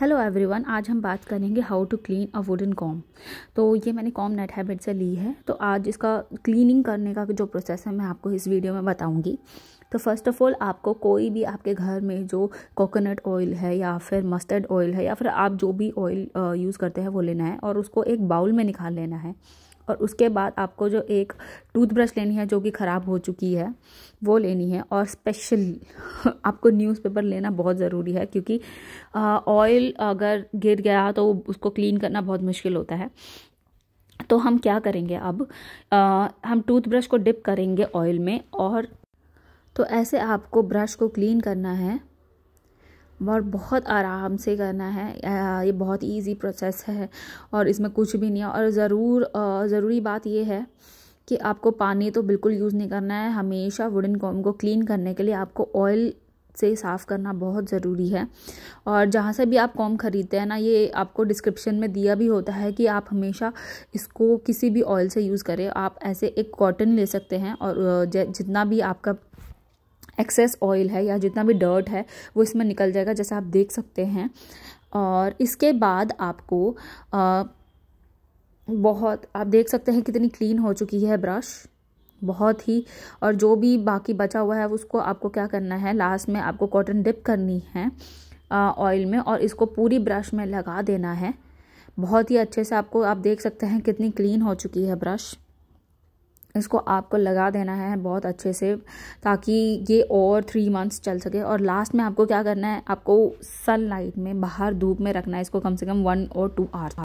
hello everyone आज हम बात करेंगे how to clean a wooden comb तो ये मैंने कॉम नेट हैबिट से ली है तो आज इसका क्लीनिंग करने का जो प्रोसेस है मैं आपको इस वीडियो में बताऊंगी तो फर्स्ट ऑफ ऑल आपको कोई भी आपके घर में जो कोकोनट ऑयल है या फिर मस्टर्ड ऑयल है या फिर आप जो भी ऑयल यूज़ करते हैं वो लेना है और उसको एक बाउल में निकाल लेना है और उसके बाद आपको जो एक टूथब्रश लेनी है जो कि ख़राब हो चुकी है वो लेनी है और स्पेशल आपको न्यूज़पेपर लेना बहुत ज़रूरी है क्योंकि ऑयल अगर गिर गया तो उसको क्लीन करना बहुत मुश्किल होता है तो हम क्या करेंगे अब आ, हम टूथब्रश को डिप करेंगे ऑयल में और तो ऐसे आपको ब्रश को क्लीन करना है और बहुत आराम से करना है ये बहुत इजी प्रोसेस है और इसमें कुछ भी नहीं है और ज़रूर ज़रूरी बात ये है कि आपको पानी तो बिल्कुल यूज़ नहीं करना है हमेशा वुडन कॉम को क्लीन करने के लिए आपको ऑयल से साफ़ करना बहुत ज़रूरी है और जहाँ से भी आप कॉम ख़रीदते हैं ना ये आपको डिस्क्रिप्शन में दिया भी होता है कि आप हमेशा इसको किसी भी ऑयल से यूज़ करें आप ऐसे एक कॉटन ले सकते हैं और जितना भी आपका एक्सेस ऑयल है या जितना भी डर्ट है वो इसमें निकल जाएगा जैसा आप देख सकते हैं और इसके बाद आपको आ, बहुत आप देख सकते हैं कितनी क्लीन हो चुकी है ब्रश बहुत ही और जो भी बाकी बचा हुआ है उसको आपको क्या करना है लास्ट में आपको कॉटन डिप करनी है ऑयल में और इसको पूरी ब्रश में लगा देना है बहुत ही अच्छे से आपको आप देख सकते हैं कितनी क्लीन हो चुकी है ब्रश इसको आपको लगा देना है बहुत अच्छे से ताकि ये और थ्री मंथ्स चल सके और लास्ट में आपको क्या करना है आपको सनलाइट में बाहर धूप में रखना है इसको कम से कम वन और टू आवर्स